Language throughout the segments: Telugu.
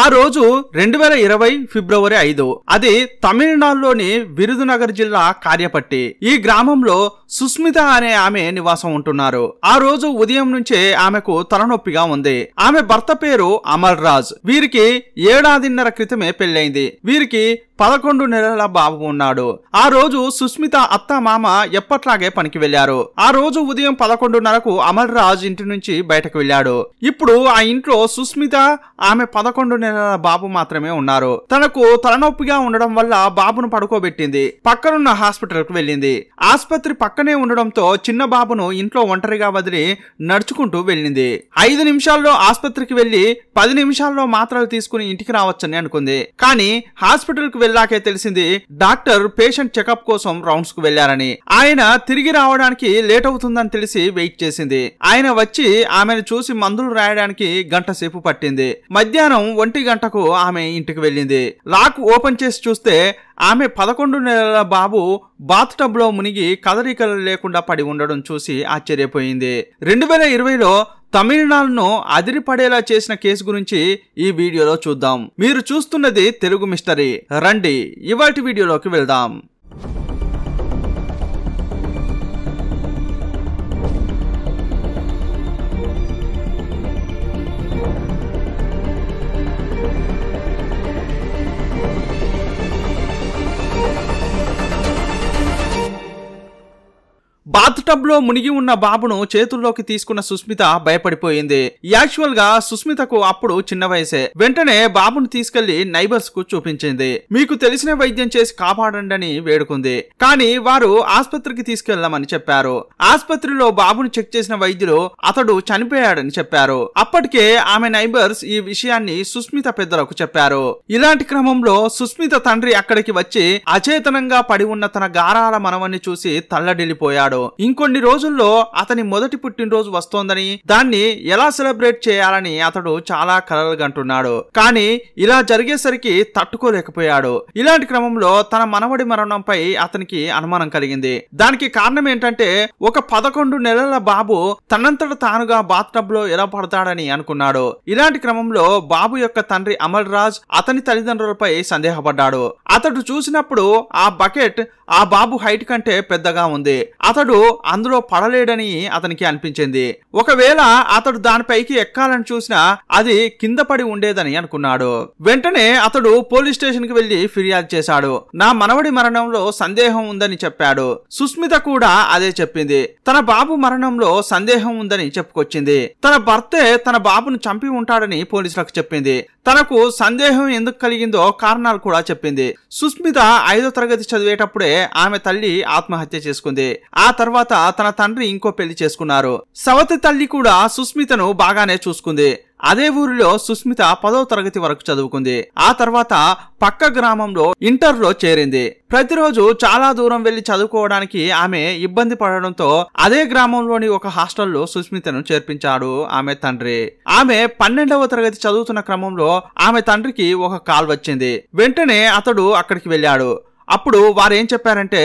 ఆ రోజు రెండు వేల ఇరవై ఫిబ్రవరి ఐదు అది తమిళనాడులోని విరుదునగర్ జిల్లా కార్యపట్టి ఈ గ్రామంలో సుస్మిత అనే ఆమె నివాసం ఉంటున్నారు ఆ రోజు ఉదయం నుంచే ఆమెకు తలనొప్పిగా ఉంది ఆమె భర్త పేరు అమర్ రాజ్ వీరికి ఏడాదిన్నర క్రితమే పెళ్ళైంది వీరికి పదకొండు నెలల బాబు ఉన్నాడు ఆ రోజు సుస్మిత అత్త మామ ఎప్పట్లాగే పనికి వెళ్లారు ఆ రోజు ఉదయం పదకొండున్నరకు అమర్ రాజ్ ఇంటి నుంచి బయటకు వెళ్లాడు ఇప్పుడు ఆ ఇంట్లో సుస్మిత ఆమె పదకొండు నెలల బాబు మాత్రమే ఉన్నారు తనకు తలనొప్పిగా ఉండడం వల్ల బాబును పడుకోబెట్టింది పక్కనున్న హాస్పిటల్ కు వెళ్ళింది ఆసుపత్రి పక్కనే ఉండడంతో చిన్న బాబును ఇంట్లో ఒంటరిగా వదిలి నడుచుకుంటూ వెళ్ళింది ఐదు నిమిషాల్లో ఆసుపత్రికి వెళ్లి పది నిమిషాల్లో మాత్రలు తీసుకుని ఇంటికి రావచ్చని అనుకుంది కానీ హాస్పిటల్ కు వెళ్ళాకే తెలిసింది డాక్టర్ పేషెంట్ చెకప్ కోసం రౌండ్స్ కు వెళ్లారని ఆయన తిరిగి రావడానికి లేట్ అవుతుందని తెలిసి వెయిట్ చేసింది ఆయన వచ్చి ఆమెను చూసి మందులు రాయడానికి గంట సేపు పట్టింది మధ్యాహ్నం ట్వంటీ గంటకు ఆమె ఇంటికి వెళ్ళింది లాక్ ఓపెన్ చేసి చూస్తే ఆమె పదకొండు నెలల బాబు బాత్ టబ్లో మునిగి కదలికలు లేకుండా పడి ఉండడం చూసి ఆశ్చర్యపోయింది రెండు వేల ఇరవైలో తమిళనాడును అదిరిపడేలా చేసిన కేసు గురించి ఈ వీడియోలో చూద్దాం మీరు చూస్తున్నది తెలుగు మిస్టరీ రండి ఇవాటి వీడియోలోకి వెళ్దాం బాత్టబ్లో మునిగి ఉన్న బాబును చేతుల్లోకి తీసుకున్న సుస్మిత భయపడిపోయింది యాక్చువల్ గా సుస్మితకు అప్పుడు చిన్న వయసే వెంటనే బాబును తీసుకెళ్లి నైబర్స్ కు చూపించింది మీకు తెలిసిన వైద్యం చేసి కాపాడండి వేడుకుంది కానీ వారు ఆస్పత్రికి తీసుకెళ్దామని చెప్పారు ఆస్పత్రిలో బాబును చెక్ చేసిన వైద్యులు అతడు చనిపోయాడని చెప్పారు అప్పటికే ఆమె నైబర్స్ ఈ విషయాన్ని సుస్మిత పెద్దలకు చెప్పారు ఇలాంటి క్రమంలో సుస్మిత తండ్రి అక్కడికి వచ్చి అచేతనంగా పడి ఉన్న తన గారాల మనవన్ని చూసి తల్లడిల్లిపోయాడు అనుకున్నాడు ఇంకొన్ని రోజుల్లో అతని మొదటి పుట్టినరోజు వస్తోందని దాన్ని ఎలా సెలబ్రేట్ చేయాలని అతడు చాలా కలలుగంటున్నాడు కానీ ఇలా జరిగేసరికి తట్టుకోలేకపోయాడు ఇలాంటి క్రమంలో తన మనవడి మరణంపై అతనికి అనుమానం కలిగింది దానికి కారణం ఏంటంటే ఒక పదకొండు నెలల బాబు తనంతట తానుగా బాత్టబ్ లో ఎలా పడతాడని అనుకున్నాడు ఇలాంటి క్రమంలో బాబు యొక్క తండ్రి అమల్ రాజ్ అతని తల్లిదండ్రులపై సందేహపడ్డాడు అతడు చూసినప్పుడు ఆ బకెట్ ఆ బాబు హైట్ కంటే పెద్దగా ఉంది అతడు అతడు అందులో పడలేడని అతనికి అనిపించింది ఒకవేళ అతడు దానిపైకి ఎక్కాలని చూసినా అది కింద పడి ఉండేదని అనుకున్నాడు వెంటనే అతడు పోలీస్ స్టేషన్ కి వెళ్లి ఫిర్యాదు చేశాడు నా మనవడి మరణంలో సందేహం ఉందని చెప్పాడు సుస్మిత కూడా అదే చెప్పింది తన బాబు మరణంలో సందేహం ఉందని చెప్పుకొచ్చింది తన భర్తే తన బాబును చంపి ఉంటాడని పోలీసులకు చెప్పింది తనకు సందేహం ఎందుకు కలిగిందో కారణాలు కూడా చెప్పింది సుస్మిత ఐదో తరగతి చదివేటప్పుడే ఆమె తల్లి ఆత్మహత్య చేసుకుంది ఆ తర్వాత తన తండ్రి ఇంకో పెళ్లి చేసుకున్నారు సవతి తల్లి కూడా సుస్మితను బాగానే చూసుకుంది అదే ఊరిలో సుస్మిత పదో తరగతి వరకు చదువుకుంది ఆ తర్వాత పక్క గ్రామంలో ఇంటర్లో చేరింది ప్రతిరోజు చాలా దూరం వెళ్లి చదువుకోవడానికి ఆమె ఇబ్బంది పడడంతో అదే గ్రామంలోని ఒక హాస్టల్లో సుస్మితను చేర్పించాడు ఆమె తండ్రి ఆమె పన్నెండవ తరగతి చదువుతున్న క్రమంలో ఆమె తండ్రికి ఒక కాల్ వచ్చింది వెంటనే అతడు అక్కడికి వెళ్ళాడు అప్పుడు వారేం చెప్పారంటే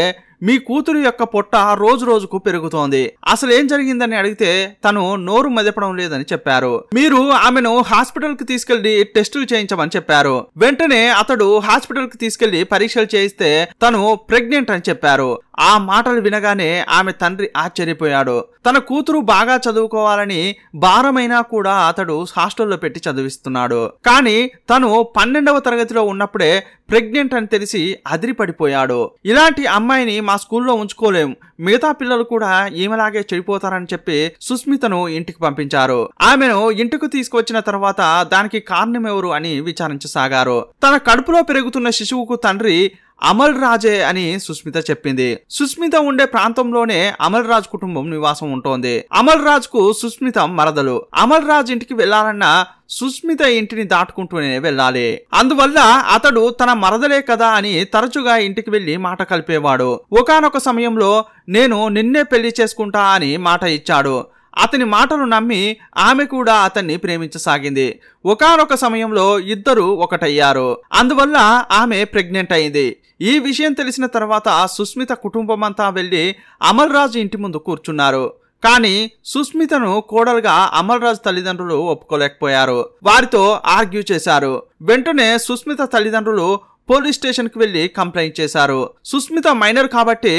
మీ కూతురు యొక్క పొట్ట రోజు రోజుకు పెరుగుతోంది అసలేం జరిగిందని అడిగితే తను నోరు మదపడం లేదని చెప్పారు మీరు ఆమెను హాస్పిటల్ కి తీసుకెళ్లి టెస్టులు చేయించమని చెప్పారు వెంటనే అతడు హాస్పిటల్ కి తీసుకెళ్లి పరీక్షలు చేయిస్తే తను ప్రెగ్నెంట్ అని చెప్పారు ఆ మాటలు వినగానే ఆమె తండ్రి ఆశ్చర్యపోయాడు తన కూతురు బాగా చదువుకోవాలని భారమైనా కూడా అతడు హాస్టల్లో పెట్టి చదివిస్తున్నాడు కానీ తను పన్నెండవ తరగతిలో ఉన్నప్పుడే ప్రెగ్నెంట్ అని తెలిసి అదిరిపడిపోయాడు ఇలాంటి అమ్మాయిని మా స్కూల్లో ఉంచుకోలేం మిగతా పిల్లలు కూడా ఈమెలాగే చెడిపోతారని చెప్పి సుస్మితను ఇంటికి పంపించారు ఆమెను ఇంటికి తీసుకొచ్చిన తర్వాత దానికి కారణం ఎవరు అని విచారించసాగారు తన కడుపులో పెరుగుతున్న శిశువుకు తండ్రి అమల్ రాజే అని సుస్మిత చెప్పింది సుస్మిత ఉండే ప్రాంతంలోనే అమల్ రాజ్ కుటుంబం నివాసం ఉంటోంది అమల్ రాజ్ కు సుస్మిత మరదలు అమల్ రాజ్ ఇంటికి వెళ్లాలన్నా సుస్మిత ఇంటిని దాటుకుంటూనే వెళ్ళాలి అందువల్ల అతడు తన మరదలే కదా అని తరచుగా ఇంటికి వెళ్లి మాట కలిపేవాడు ఒకనొక సమయంలో నేను నిన్నే పెళ్లి చేసుకుంటా అని మాట ఇచ్చాడు అతని మాటలు నమ్మి ఆమె కూడా అతన్ని ప్రేమించసాగింది ఒకనొక సమయంలో ఇద్దరు ఒకటయ్యారు అందువల్ల ఆమె ప్రెగ్నెంట్ అయింది ఈ విషయం తెలిసిన తర్వాత సుస్మిత కుటుంబమంతా వెళ్ళి అమల్ రాజు ఇంటి ముందు కూర్చున్నారు కానీ సుస్మితను కోడలుగా అమల్రాజ్ తల్లిదండ్రులు ఒప్పుకోలేకపోయారు వారితో ఆర్గ్యూ చేశారు వెంటనే సుస్మిత తల్లిదండ్రులు పోలీస్ స్టేషన్కి వెళ్లి కంప్లైంట్ చేశారు సుస్మిత మైనర్ కాబట్టి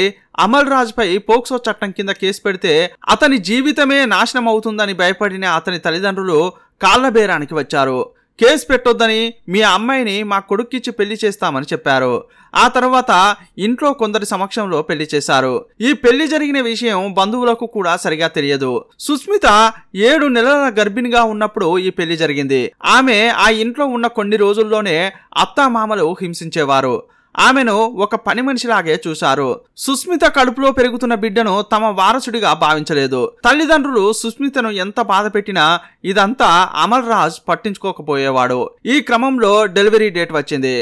అమల్ రాజ్పై పోక్సో చట్టం కింద కేసు పెడితే అతని జీవితమే నాశనం అవుతుందని భయపడిన అతని తల్లిదండ్రులు కాళ్ళబేరానికి వచ్చారు కేసు పెట్టొద్దని మీ అమ్మాయిని మా కొడుక్కిచ్చి పెళ్లి చేస్తామని చెప్పారు ఆ తర్వాత ఇంట్లో కొందరి సమక్షంలో పెళ్లి చేశారు ఈ పెళ్లి జరిగిన విషయం బంధువులకు కూడా సరిగా తెలియదు సుస్మిత ఏడు నెలల గర్భిణిగా ఉన్నప్పుడు ఈ పెళ్లి జరిగింది ఆమె ఆ ఇంట్లో ఉన్న కొన్ని రోజుల్లోనే అత్తామామలు హింసించేవారు ఆమెను ఒక పని మనిషిలాగే చూశారు సుస్మిత కడుపులో పెరుగుతున్న బిడ్డను తమ వారసుడిగా భావించలేదు తల్లిదండ్రులు సుస్మితను ఎంత బాధ పెట్టినా ఇదంతా అమల్ రాజ్ పట్టించుకోకపోయేవాడు ఈ క్రమంలో డెలివరీ డేట్ వచ్చింది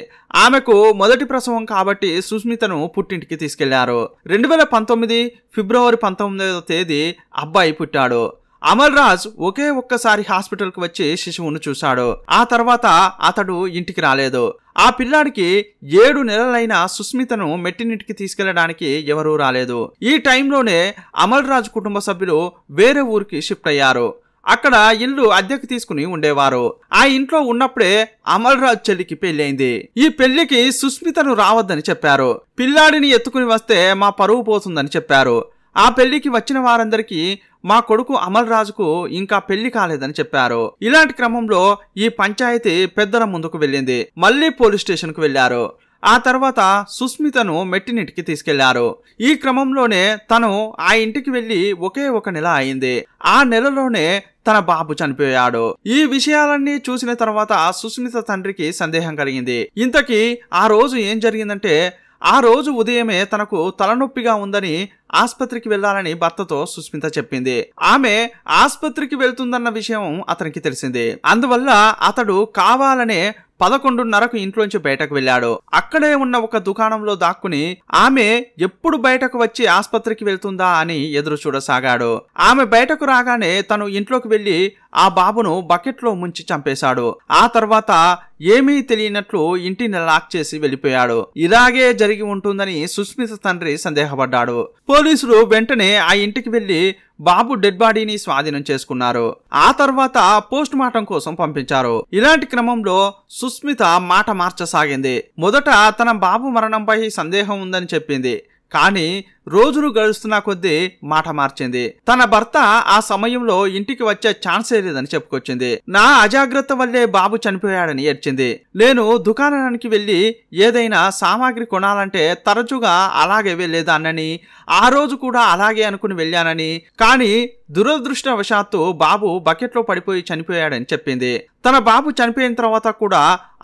ఆమెకు మొదటి ప్రసవం కాబట్టి సుస్మితను పుట్టింటికి తీసుకెళ్లారు రెండు వేల పంతొమ్మిది ఫిబ్రవరి పంతొమ్మిదవ తేదీ అబ్బాయి పుట్టాడు అమల్ రాజ్ ఒకే ఒక్కసారి హాస్పిటల్కి వచ్చి శిశువును చూశాడు ఆ తర్వాత అతడు ఇంటికి రాలేదు ఆ పిల్లాడికి ఏడు నెలలైన సుస్మితను మెట్టినింటికి తీసుకెళ్లడానికి ఎవరూ రాలేదు ఈ టైంలోనే అమల్ రాజ్ కుటుంబ సభ్యులు వేరే ఊరికి షిఫ్ట్ అయ్యారు అక్కడ ఇల్లు అద్దెకు తీసుకుని ఉండేవారు ఆ ఇంట్లో ఉన్నప్పుడే అమల్ రాజ్ చెల్లికి పెళ్ళైంది ఈ పెళ్లికి సుస్మితను రావద్దని చెప్పారు పిల్లాడిని ఎత్తుకుని వస్తే మా పరువు పోతుందని చెప్పారు ఆ పెళ్లికి వచ్చిన వారందరికీ మా కొడుకు అమల్ రాజుకు ఇంకా పెళ్లి కాలేదని చెప్పారు ఇలాంటి క్రమంలో ఈ పంచాయతీ పెద్దల ముందుకు వెళ్ళింది మళ్లీ పోలీస్ స్టేషన్ కు వెళ్లారు ఆ తర్వాత సుస్మితను మెట్టినింటికి తీసుకెళ్లారు ఈ క్రమంలోనే తను ఆ ఇంటికి వెళ్లి ఒకే ఒక నెల అయింది ఆ నెలలోనే తన బాబు చనిపోయాడు ఈ విషయాలన్నీ చూసిన తర్వాత సుస్మిత తండ్రికి సందేహం కలిగింది ఇంతకీ ఆ రోజు ఏం జరిగిందంటే ఆ రోజు ఉదయమే తనకు తలనొప్పిగా ఉందని ఆసుపత్రికి వెళ్లాలని భర్తతో సుస్మిత చెప్పింది ఆమె ఆసుపత్రికి వెళ్తుందన్న విషయం అతనికి తెలిసింది అందువల్ల అతడు కావాలనే పదకొండున్నరకు ఇంట్లోంచి బయటకు వెళ్ళాడు అక్కడే ఉన్న ఒక దుకాణంలో దాక్కుని ఆమె ఎప్పుడు బయటకు వచ్చి ఆసుపత్రికి వెళ్తుందా అని ఎదురు చూడసాగాడు ఆమె బయటకు రాగానే తను ఇంట్లోకి వెళ్ళి ఆ బాబును బకెట్లో ముంచి చంపేశాడు ఆ తర్వాత ఏమీ తెలియనట్లు ఇంటిని లాక్ చేసి వెళ్ళిపోయాడు ఇలాగే జరిగి ఉంటుందని సుస్మిత తండ్రి సందేహపడ్డాడు పోలీసులు వెంటనే ఆ ఇంటికి వెళ్లి బాబు డెడ్ బాడీని స్వాధీనం చేసుకున్నారు ఆ తర్వాత పోస్ట్ మార్టం కోసం పంపించారు ఇలాంటి క్రమంలో సుస్మిత మాట మార్చసాగింది మొదట తన బాబు మరణంపై సందేహం ఉందని చెప్పింది కానీ రోజులు గడుస్తున్న కొద్దీ మాట మార్చింది తన భర్త ఆ సమయంలో ఇంటికి వచ్చే ఛాన్సే లేదని చెప్పుకొచ్చింది నా అజాగ్రత్త వల్లే బాబు చనిపోయాడని ఏడ్చింది నేను దుకాణానికి వెళ్ళి ఏదైనా సామాగ్రి కొనాలంటే తరచుగా అలాగే వెళ్ళేదాన్నని ఆ రోజు కూడా అలాగే అనుకుని వెళ్ళానని కానీ దురదృష్టవశాత్తు బాబు బకెట్లో పడిపోయి చనిపోయాడని చెప్పింది తన బాబు చనిపోయిన తర్వాత కూడా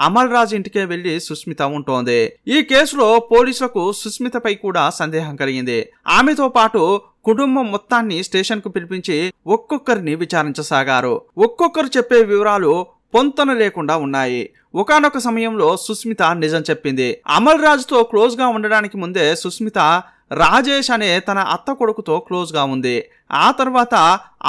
అమల్ రాజ్ ఇంటికే వెళ్లి సుస్మిత ఉంటోంది ఈ కేసులో పోలీసులకు సుస్మితపై కూడా సందేహం కలిగింది జరిగింది ఆమెతో పాటు కుటుంబం మొత్తాన్ని స్టేషన్కు పిలిపించి ఒక్కొక్కరిని విచారించసాగారు ఒక్కొక్కరు చెప్పే వివరాలు పొంతన లేకుండా ఉన్నాయి ఒకనొక సమయంలో సుస్మిత నిజం చెప్పింది అమల్ రాజుతో క్లోజ్గా ఉండడానికి ముందే సుస్మిత రాజేష్ అనే తన అత్త కొడుకుతో క్లోజ్గా ఉంది ఆ తర్వాత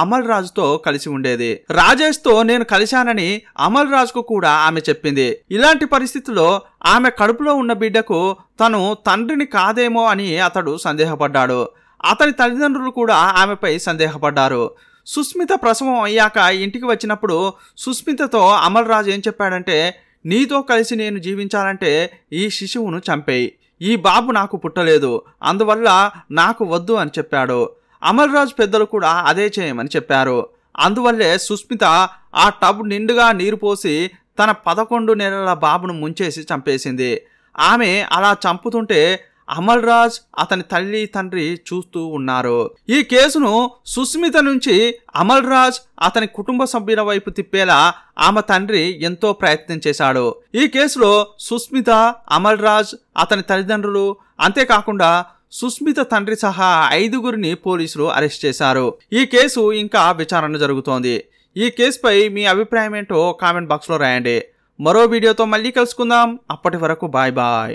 అమల్ రాజుతో కలిసి ఉండేది రాజేష్ తో నేను కలిశానని అమల్ రాజుకు కూడా ఆమె చెప్పింది ఇలాంటి పరిస్థితుల్లో ఆమె కడుపులో ఉన్న బిడ్డకు తను తండ్రిని కాదేమో అని అతడు సందేహపడ్డాడు అతని తల్లిదండ్రులు కూడా ఆమెపై సందేహపడ్డారు సుస్మిత ప్రసవం అయ్యాక ఇంటికి వచ్చినప్పుడు సుస్మితతో అమల్ రాజు ఏం చెప్పాడంటే నీతో కలిసి నేను జీవించాలంటే ఈ శిశువును చంపేయి ఈ బాబు నాకు పుట్టలేదు అందువల్ల నాకు వద్దు అని చెప్పాడు అమల్రాజ్ పెద్దలు కూడా అదే చేయమని చెప్పారు అందువల్లే సుస్మిత ఆ టబ్ నిండుగా నీరు పోసి తన పదకొండు నెలల బాబును ముంచేసి చంపేసింది ఆమె అలా చంపుతుంటే అమల్ రాజ్ అతని తల్లి తండ్రి చూస్తూ ఉన్నారు ఈ కేసును సుస్మిత నుంచి అమల్ రాజ్ అతని కుటుంబ సభ్యుల వైపు తిప్పేలా ఆమె తండ్రి ఎంతో ప్రయత్నం చేశాడు ఈ కేసులో సుస్మిత అమల్ రాజ్ అతని తల్లిదండ్రులు అంతేకాకుండా సుస్మిత తండ్రి సహా ఐదుగురిని పోలీసులు అరెస్ట్ చేశారు ఈ కేసు ఇంకా విచారణ జరుగుతోంది ఈ కేసుపై మీ అభిప్రాయం ఏంటో కామెంట్ బాక్స్లో రాయండి మరో వీడియోతో మళ్ళీ కలుసుకుందాం అప్పటి వరకు బాయ్ బాయ్